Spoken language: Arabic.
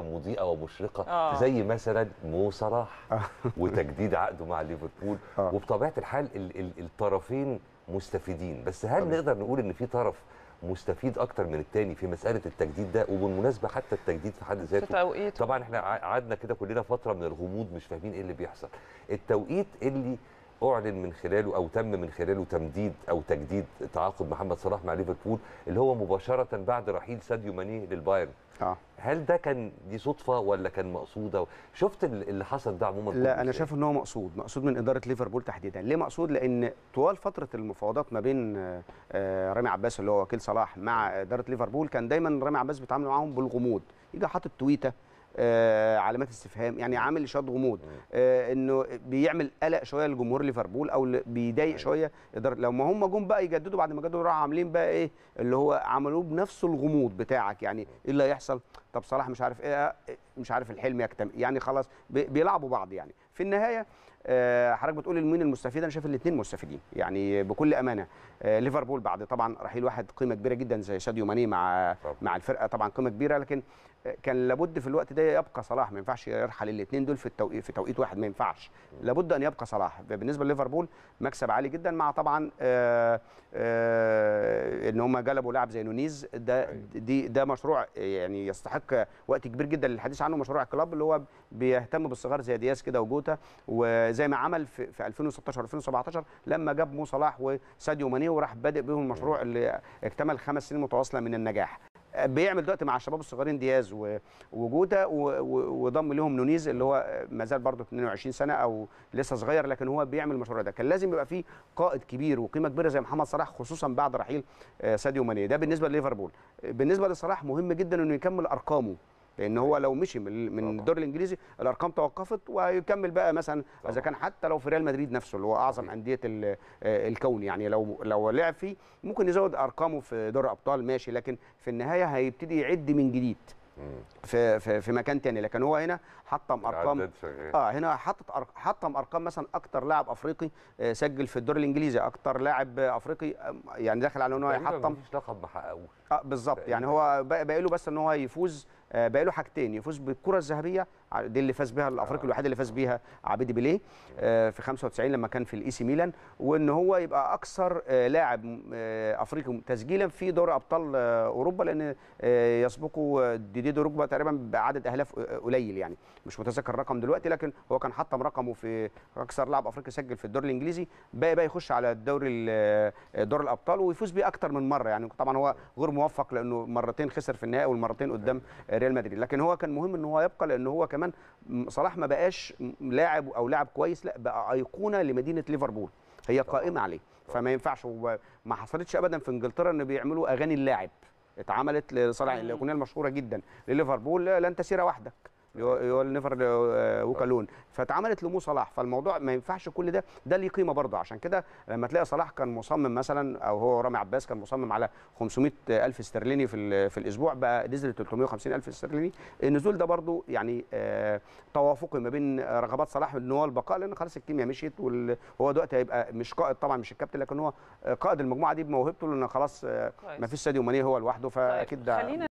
مضيئه ومشرقه آه. زي مثلا مو صلاح آه. وتجديد عقده مع ليفربول آه. وبطبيعه الحال ال ال الطرفين مستفيدين بس هل طبعا. نقدر نقول ان في طرف مستفيد اكتر من الثاني في مساله التجديد ده وبالمناسبه حتى التجديد في حد ذاته طبعا احنا قعدنا كده كلنا فتره من الغموض مش فاهمين ايه اللي بيحصل التوقيت اللي اعلن من خلاله او تم من خلاله تمديد او تجديد تعاقد محمد صلاح مع ليفربول اللي هو مباشره بعد رحيل ساديو ماني للبايرن آه. هل ده كان دي صدفه ولا كان مقصوده شفت اللي حصل ده عموما لا انا شايف ان هو مقصود مقصود من اداره ليفربول تحديدا ليه مقصود لان طوال فتره المفاوضات ما بين آه، آه، رامي عباس اللي هو وكيل صلاح مع اداره ليفربول كان دايما رامي عباس بيتعامل معاهم بالغموض يجي حاطط تويته آه علامات استفهام يعني عامل شاد غموض آه انه بيعمل قلق شويه لجمهور ليفربول او بيضايق أيوة. شويه اداره لو ما هم جم بقى يجددوا بعد ما جددوا راحوا عاملين بقى ايه اللي هو عملوه بنفس الغموض بتاعك يعني ايه اللي هيحصل طب صلاح مش عارف ايه آه، آه، مش عارف الحلم يكتمل يعني خلاص بيلعبوا بعض يعني في النهايه آه، حضرتك بتقول مين المستفيد انا شايف الاثنين مستفيدين يعني بكل امانه ليفربول بعد طبعا رحيل واحد قيمه كبيره جدا زي ساديو ماني مع مع الفرقه طبعا قيمه كبيره لكن كان لابد في الوقت ده يبقى صلاح ما ينفعش يرحل الاثنين دول في التوقيت في توقيت واحد ما ينفعش لابد ان يبقى صلاح بالنسبه لليفربول مكسب عالي جدا مع طبعا ان هم جلبوا لاعب زي نونيز ده أيوه. دي ده مشروع يعني يستحق وقت كبير جدا للحديث عنه مشروع الكلاب اللي هو بيهتم بالصغار زي دياس كده وجوتا وزي ما عمل في, في 2016 2017 لما جاب مو صلاح وساديو ماني وراح بادئ بيهم المشروع أيوه. اللي اكتمل خمس سنين متواصله من النجاح بيعمل دلوقتي مع الشباب الصغيرين دياز وجوده وضم لهم نونيز اللي هو ما زال برضه 22 سنه او لسه صغير لكن هو بيعمل المشروع ده كان لازم يبقى فيه قائد كبير وقيمه كبيره زي محمد صلاح خصوصا بعد رحيل آه، ساديو ماني ده بالنسبه لليفربول بالنسبه لصلاح مهم جدا انه يكمل ارقامه لان هو لو مشي من الدوري الانجليزي الارقام توقفت ويكمل بقى مثلا اذا كان حتى لو في ريال مدريد نفسه اللي هو اعظم انديه آه، الكون يعني لو لو لعب فيه ممكن يزود ارقامه في دوري الابطال ماشي لكن في النهايه هيبتدي يعد من جديد في في في مكان تاني لكن هو هنا حطم ارقام اه هنا حطت حطم ارقام مثلا اكتر لاعب افريقي آه، سجل في الدوري الانجليزي اكتر لاعب افريقي يعني داخل على ان هو يحطم مفيش لقب ما حققوش اه بالظبط يعني هو باقي له بس ان هو يفوز آه، بقى له حاجتين يفوز بالكره الذهبيه دي اللي فاز بها الافريقي آه. الوحيد اللي فاز بيها عبيد بيليه آه. في 95 لما كان في الاي سي ميلان وان هو يبقى اكثر لاعب افريقي تسجيلا في دوري ابطال اوروبا لان يسبقه ديدي دروجبا تقريبا بعدد اهداف قليل يعني مش متذكر الرقم دلوقتي لكن هو كان حطم رقمه في اكثر لاعب افريقي سجل في الدوري الانجليزي بقى بقى يخش على الدوري دور الابطال ويفوز بيه اكثر من مره يعني طبعا هو غير موفق لانه مرتين خسر في النهائي والمرتين قدام ريال مدريد لكن هو كان مهم ان هو يبقى لان هو كمان صلاح ما بقاش لاعب او لاعب كويس لا بقى ايقونه لمدينه ليفربول هي قائمه عليه فما ينفعش وما حصلتش ابدا في انجلترا ان بيعملوا اغاني اللاعب اتعملت لصلاح أيوه. الاغنيه المشهوره جدا لليفربول لن تسير وحدك يقول نفر آه، وكالون فاتعملت لمو صلاح فالموضوع ما ينفعش كل ده ده ليه قيمه برضه عشان كده لما تلاقي صلاح كان مصمم مثلا او هو رامي عباس كان مصمم على 500 الف استرليني في في الاسبوع بقى نزل 350 الف استرليني النزول ده برضه يعني آه، توافقي ما بين رغبات صلاح ان هو البقاء لان خلاص الكيمياء مشيت وهو دلوقتي هيبقى مش قائد طبعا مش الكابتن لكن هو قائد المجموعه دي بموهبته لان خلاص آه، ما فيش ساديو ماني هو لوحده فاكيد ده طيب،